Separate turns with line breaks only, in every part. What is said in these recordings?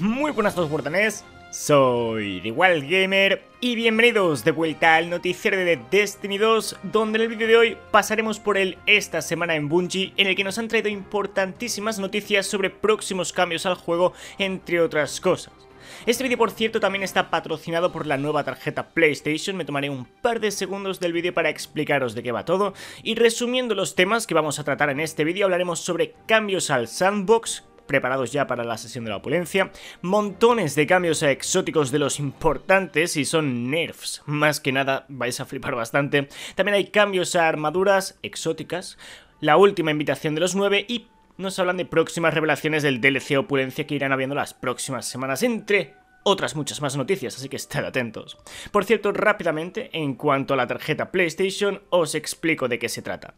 Muy buenas a todos portanés, soy The Wild Gamer y bienvenidos de vuelta al noticiero de Destiny 2 donde en el vídeo de hoy pasaremos por el esta semana en Bungie en el que nos han traído importantísimas noticias sobre próximos cambios al juego entre otras cosas. Este vídeo por cierto también está patrocinado por la nueva tarjeta PlayStation, me tomaré un par de segundos del vídeo para explicaros de qué va todo y resumiendo los temas que vamos a tratar en este vídeo hablaremos sobre cambios al sandbox, preparados ya para la sesión de la opulencia, montones de cambios exóticos de los importantes y son nerfs, más que nada vais a flipar bastante. También hay cambios a armaduras exóticas, la última invitación de los 9 y nos hablan de próximas revelaciones del DLC opulencia que irán habiendo las próximas semanas entre otras muchas más noticias, así que estad atentos. Por cierto, rápidamente, en cuanto a la tarjeta PlayStation, os explico de qué se trata.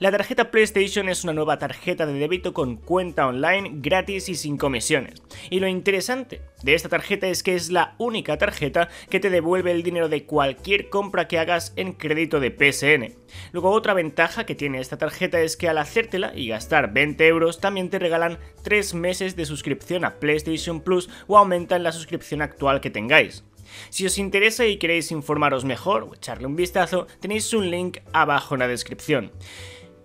La tarjeta PlayStation es una nueva tarjeta de débito con cuenta online gratis y sin comisiones. Y lo interesante de esta tarjeta es que es la única tarjeta que te devuelve el dinero de cualquier compra que hagas en crédito de PSN. Luego otra ventaja que tiene esta tarjeta es que al hacértela y gastar 20 euros también te regalan 3 meses de suscripción a PlayStation Plus o aumentan la suscripción actual que tengáis. Si os interesa y queréis informaros mejor o echarle un vistazo, tenéis un link abajo en la descripción.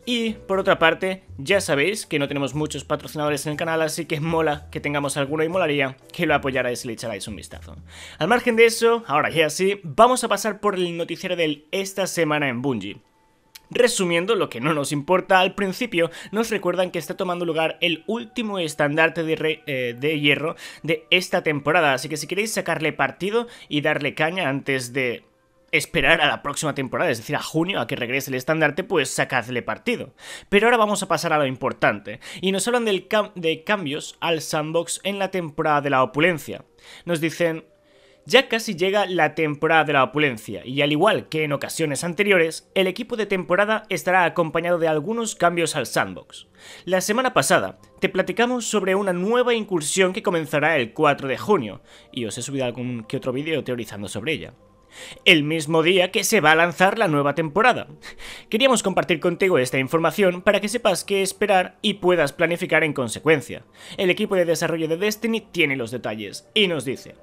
Y por otra parte, ya sabéis que no tenemos muchos patrocinadores en el canal, así que mola que tengamos alguno y molaría que lo apoyarais y le echarais un vistazo. Al margen de eso, ahora ya sí, vamos a pasar por el noticiero del esta semana en Bungie. Resumiendo, lo que no nos importa al principio, nos recuerdan que está tomando lugar el último estandarte eh, de, hierro de esta temporada, así que si queréis sacarle partido y darle caña antes de esperar a la próxima temporada, es decir, a junio, a que regrese el estandarte, pues sacadle partido. Pero ahora vamos a pasar a lo importante, y nos hablan de cambios al sandbox en la temporada de la opulencia. Nos dicen, ya casi llega la temporada de la opulencia, y al igual que en ocasiones anteriores, el equipo de temporada estará acompañado de algunos cambios al sandbox. La semana pasada te platicamos sobre una nueva incursión que comenzará el 4 de junio, y os he subido algún que otro vídeo teorizando sobre ella el mismo día que se va a lanzar la nueva temporada. Queríamos compartir contigo esta información para que sepas qué esperar y puedas planificar en consecuencia. El equipo de desarrollo de Destiny tiene los detalles y nos dice,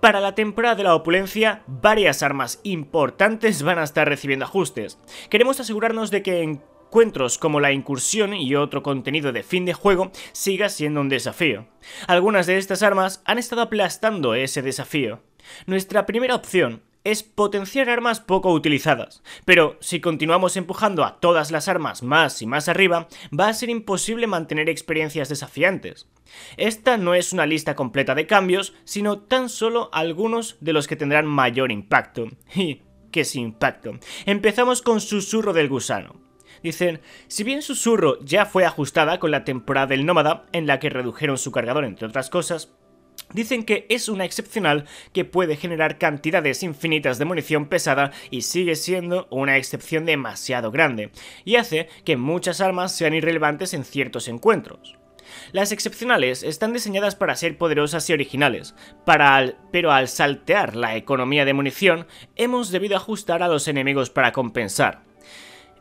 para la temporada de la opulencia, varias armas importantes van a estar recibiendo ajustes. Queremos asegurarnos de que encuentros como la incursión y otro contenido de fin de juego siga siendo un desafío. Algunas de estas armas han estado aplastando ese desafío. Nuestra primera opción es potenciar armas poco utilizadas, pero si continuamos empujando a todas las armas más y más arriba, va a ser imposible mantener experiencias desafiantes. Esta no es una lista completa de cambios, sino tan solo algunos de los que tendrán mayor impacto. Y que sin impacto. Empezamos con Susurro del Gusano. Dicen, si bien Susurro ya fue ajustada con la temporada del Nómada, en la que redujeron su cargador entre otras cosas, Dicen que es una excepcional que puede generar cantidades infinitas de munición pesada y sigue siendo una excepción demasiado grande, y hace que muchas armas sean irrelevantes en ciertos encuentros. Las excepcionales están diseñadas para ser poderosas y originales, pero al saltear la economía de munición hemos debido ajustar a los enemigos para compensar.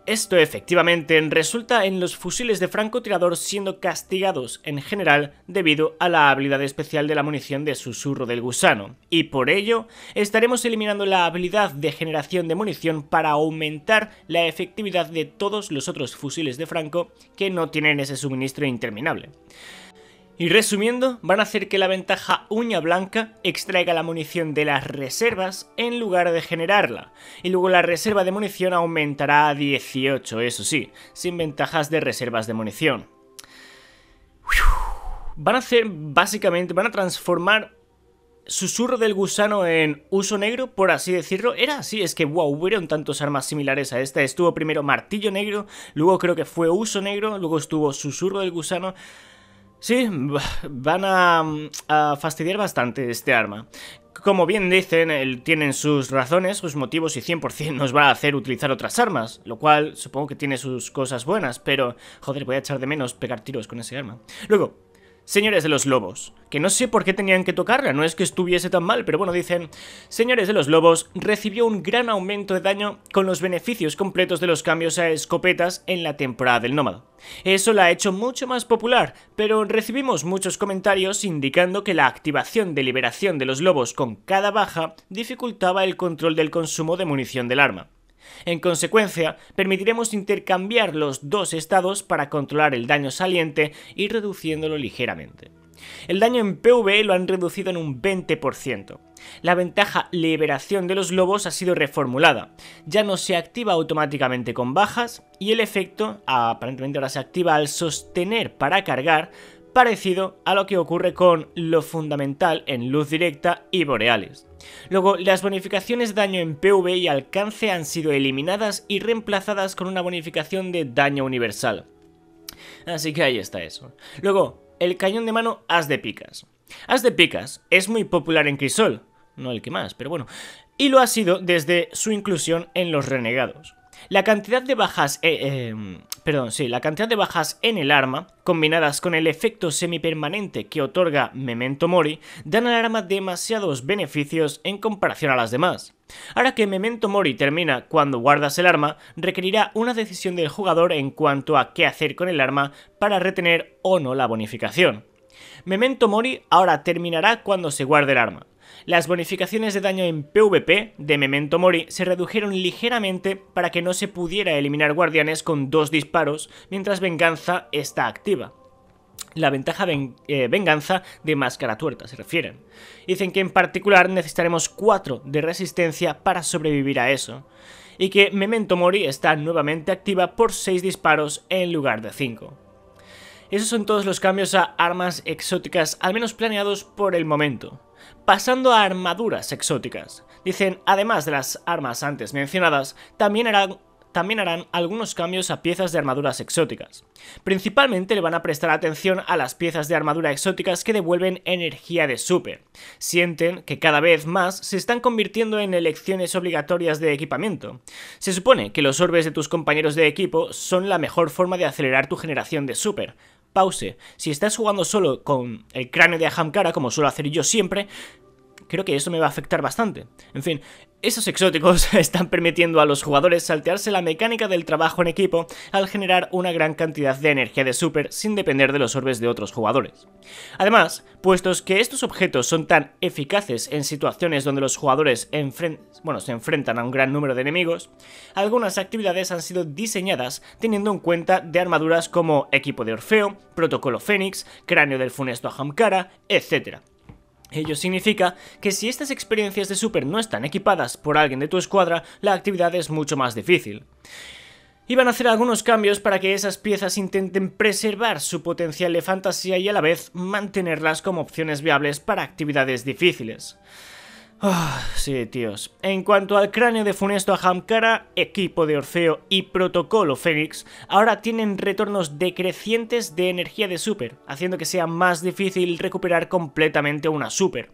Esto efectivamente resulta en los fusiles de francotirador siendo castigados en general debido a la habilidad especial de la munición de susurro del gusano, y por ello estaremos eliminando la habilidad de generación de munición para aumentar la efectividad de todos los otros fusiles de franco que no tienen ese suministro interminable. Y resumiendo, van a hacer que la ventaja uña blanca extraiga la munición de las reservas en lugar de generarla, y luego la reserva de munición aumentará a 18, eso sí, sin ventajas de reservas de munición. Van a hacer, básicamente, van a transformar Susurro del Gusano en uso negro, por así decirlo, era así, es que wow, hubieron tantos armas similares a esta, estuvo primero Martillo Negro, luego creo que fue Uso Negro, luego estuvo Susurro del Gusano, Sí, van mm, a, fastidiar bastante este arma. Como bien dicen, tienen sus razones, sus motivos y 100% nos va a hacer utilizar otras armas, lo cual supongo que tiene sus cosas buenas, pero joder, voy a echar de menos pegar tiros con ese arma. Luego, Señores de los Lobos, que no sé por qué tenían que tocarla, no es que estuviese tan mal, pero bueno, dicen, Señores de los Lobos recibió un gran aumento de daño con los beneficios completos de los cambios a escopetas en la temporada del Nómada. Eso la ha hecho mucho más popular, pero recibimos muchos comentarios indicando que la activación de liberación de los lobos con cada baja dificultaba el control del consumo de munición del arma. En consecuencia, permitiremos intercambiar los dos estados para controlar el daño saliente y reduciéndolo ligeramente. El daño en PV lo han reducido en un 20%. La ventaja liberación de los lobos ha sido reformulada. Ya no se activa automáticamente con bajas y el efecto aparentemente ahora se activa al sostener para cargar parecido a lo que ocurre con lo fundamental en luz directa y boreales. Luego, las bonificaciones de daño en PV y alcance han sido eliminadas y reemplazadas con una bonificación de daño universal. Así que ahí está eso. Luego, el cañón de mano as de picas. As de picas es muy popular en Crisol, no el que más, pero bueno, y lo ha sido desde su inclusión en los renegados. La cantidad de bajas, eh, em, perdón, la cantidad de bajas en el arma, combinadas con el efecto semipermanente que otorga Memento Mori, dan al arma demasiados beneficios en comparación a las demás. Ahora que Memento Mori termina cuando guardas el arma, requerirá una decisión del jugador en cuanto a qué hacer con el arma para retener o no la bonificación. Memento Mori ahora terminará cuando se guarde el arma. Las bonificaciones de daño en PvP de Memento Mori se redujeron ligeramente para que no se pudiera eliminar guardianes con dos disparos mientras Venganza está activa. La ventaja eh, venganza de máscara tuerta se refieren. Dicen que en particular necesitaremos 4 de resistencia para sobrevivir a eso. Y que Memento Mori está nuevamente activa por 6 disparos en lugar de 5. Esos son todos los cambios a armas exóticas, al menos planeados por el momento pasando a armaduras exóticas. Dicen, además de las armas antes mencionadas, también harán algunos cambios a piezas de armaduras exóticas. Principalmente le van a prestar atención a las piezas de armadura exóticas que devuelven energía de super. Sienten que cada vez más se están convirtiendo en elecciones obligatorias de equipamiento. Se supone que los orbes de tus compañeros de equipo son la mejor forma de acelerar tu generación de super, pause. Si estás jugando solo con el cráneo de Ahamkara, como suelo hacer yo siempre, creo que eso me va a afectar bastante. En fin, esos exóticos están permitiendo a los jugadores saltearse la mecánica del trabajo en equipo al generar una gran cantidad de energía de super sin depender de los orbes de otros jugadores. Además, puestos que estos objetos son tan eficaces en situaciones donde los jugadores se enfrentan a un gran número de enemigos, algunas actividades han sido diseñadas teniendo en cuenta de armaduras como Equipo de Orfeo, Protocolo Fénix, Cráneo del Funesto Hamkara, etc. Ello significa que si estas experiencias de super no están equipadas por alguien de tu escuadra, la actividad es mucho más difícil. Iban a hacer algunos cambios para que esas piezas intenten preservar su potencial de fantasía y a la vez mantenerlas como opciones viables para actividades difíciles. Ah, sí, tíos. En cuanto al cráneo de funesto a Hamkara, equipo de Orfeo y protocolo Fénix, ahora tienen retornos decrecientes de energía de super, haciendo que sea más difícil recuperar completamente una super.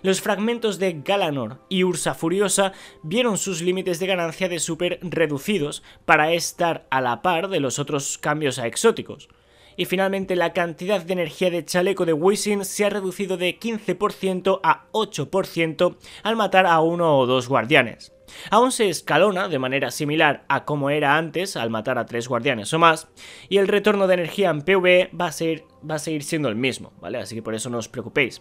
Los fragmentos de Galanor y Ursa Furiosa vieron sus límites de ganancia de super reducidos para estar a la par de los otros cambios a exóticos. Y finalmente la cantidad de energía de chaleco de Wisin se ha reducido de 15% a 8% al matar a uno o dos guardianes. Aún se escalona de manera similar a como era antes al matar a tres guardianes o más, y el retorno de energía en PV va a, va a seguir siendo el mismo, ¿vale? Así que por eso no os preocupéis.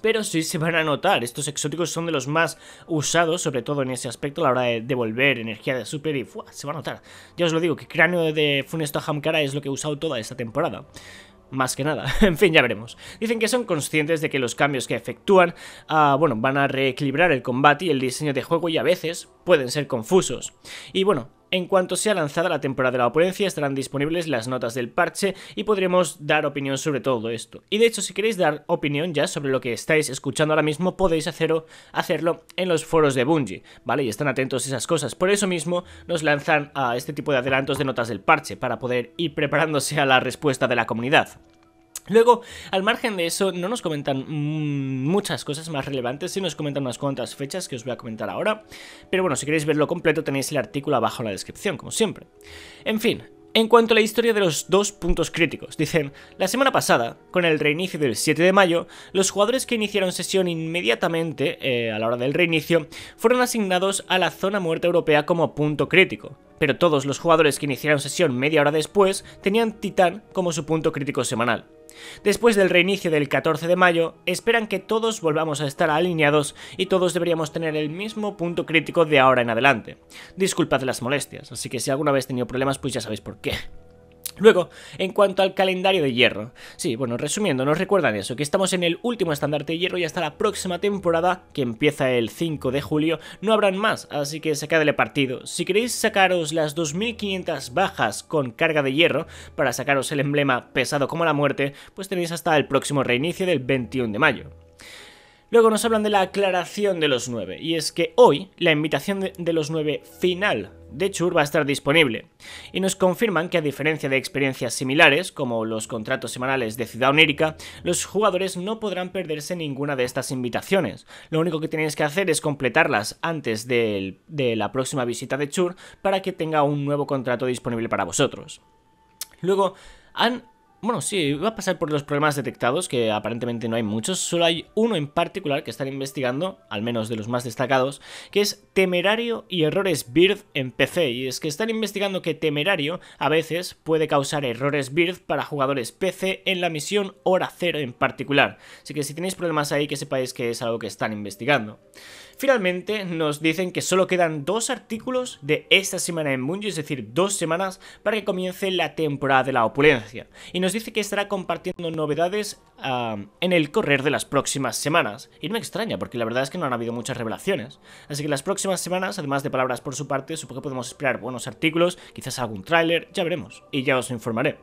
Pero sí se van a notar, estos exóticos son de los más usados, sobre todo en ese aspecto, a la hora de devolver energía de super y se va a notar. Ya os lo digo, que cráneo de Funesto Hamkara es lo que he usado toda esta temporada más que nada. en fin, ya veremos. Dicen que son conscientes de que los cambios que efectúan, ah, bueno, van a reequilibrar el combate y el diseño de juego y a veces pueden ser confusos. Y bueno, en cuanto sea lanzada la temporada de la opulencia estarán disponibles las notas del parche y podremos dar opinión sobre todo esto. Y de hecho si queréis dar opinión ya sobre lo que estáis escuchando ahora mismo podéis hacerlo, hacerlo en los foros de Bungie, ¿vale? Y están atentos a esas cosas. Por eso mismo nos lanzan a este tipo de adelantos de notas del parche para poder ir preparándose a la respuesta de la comunidad. Luego, al margen de eso, no nos comentan mm, muchas cosas más relevantes, sino nos comentan unas cuantas fechas que os voy a comentar ahora, pero bueno, si queréis verlo completo tenéis el artículo abajo en la descripción, como siempre. En fin, en cuanto a la historia de los dos puntos críticos, dicen, la semana pasada, con el reinicio del 7 de mayo, los jugadores que iniciaron sesión inmediatamente, eh, a la hora del reinicio, fueron asignados a la zona muerta europea como punto crítico, pero todos los jugadores que iniciaron sesión media hora después tenían Titán como su punto crítico semanal. Después del reinicio del 14 de mayo, esperan que todos volvamos a estar alineados y todos deberíamos tener el mismo punto crítico de ahora en adelante. Disculpad las molestias, así que si alguna vez he tenido problemas, pues ya sabéis por qué. Luego, en cuanto al calendario de hierro. Sí, bueno, resumiendo, nos recuerdan eso, que estamos en el último estandarte de hierro y hasta la próxima temporada, que empieza el 5 de julio, no habrán más, así que sacadle partido. Si queréis sacaros las 2500 bajas con carga de hierro, para sacaros el emblema pesado como la muerte, pues tenéis hasta el próximo reinicio del 21 de mayo. Luego nos hablan de la aclaración de los nueve, y es que hoy la invitación de, los nueve final de Chur va a estar disponible, y nos confirman que a diferencia de experiencias similares, como los contratos semanales de Ciudad Onírica, los jugadores no podrán perderse ninguna de estas invitaciones. Lo único que tenéis que hacer es completarlas antes de la próxima visita de Chur para que tenga un nuevo contrato disponible para vosotros. Luego, han bueno, sí, va a pasar por los problemas detectados, que aparentemente no hay muchos, solo hay uno en particular que están investigando, al menos de los más destacados, que es Temerario y errores Bird en PC, y es que están investigando que Temerario a veces puede causar errores Bird para jugadores PC en la misión Hora Cero en particular, así que si tenéis problemas ahí que sepáis que es algo que están investigando. Finalmente nos dicen que solo quedan dos artículos de esta semana en Bungie, es decir, dos semanas para que comience la temporada de la opulencia, y nos dice que estará compartiendo novedades en el correr de las próximas semanas. Y no me extraña, porque la verdad es que no han habido muchas revelaciones. Así que las próximas semanas, además de palabras por su parte, supongo que podemos esperar buenos artículos, quizás algún tráiler, ya veremos. Y ya os informaré.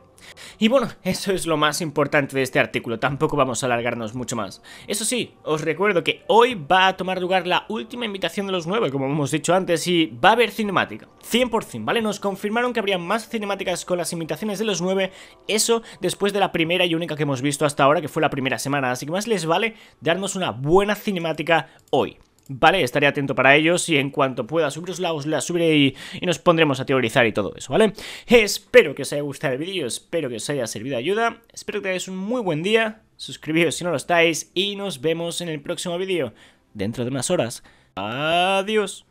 Y bueno, eso es lo más importante de este artículo, tampoco vamos a alargarnos mucho más. Eso sí, os recuerdo que hoy va a tomar lugar la última invitación de los nueve, como hemos dicho antes, y va a haber cinemática, 100%, ¿vale? Nos confirmaron que habría más cinemáticas con las invitaciones de los nueve, eso después de la primera y única que hemos visto hasta ahora, que fue la primera semana, así que más les vale darnos una buena cinemática hoy. ¿vale? Estaré atento para ellos y en cuanto pueda subirosla, os la subiré y, y, nos pondremos a teorizar y todo eso, ¿vale? Espero que os haya gustado el vídeo, espero que os haya servido de ayuda, espero que tengáis un muy buen día, suscribíos si no lo estáis y nos vemos en el próximo vídeo, dentro de unas horas. Adiós.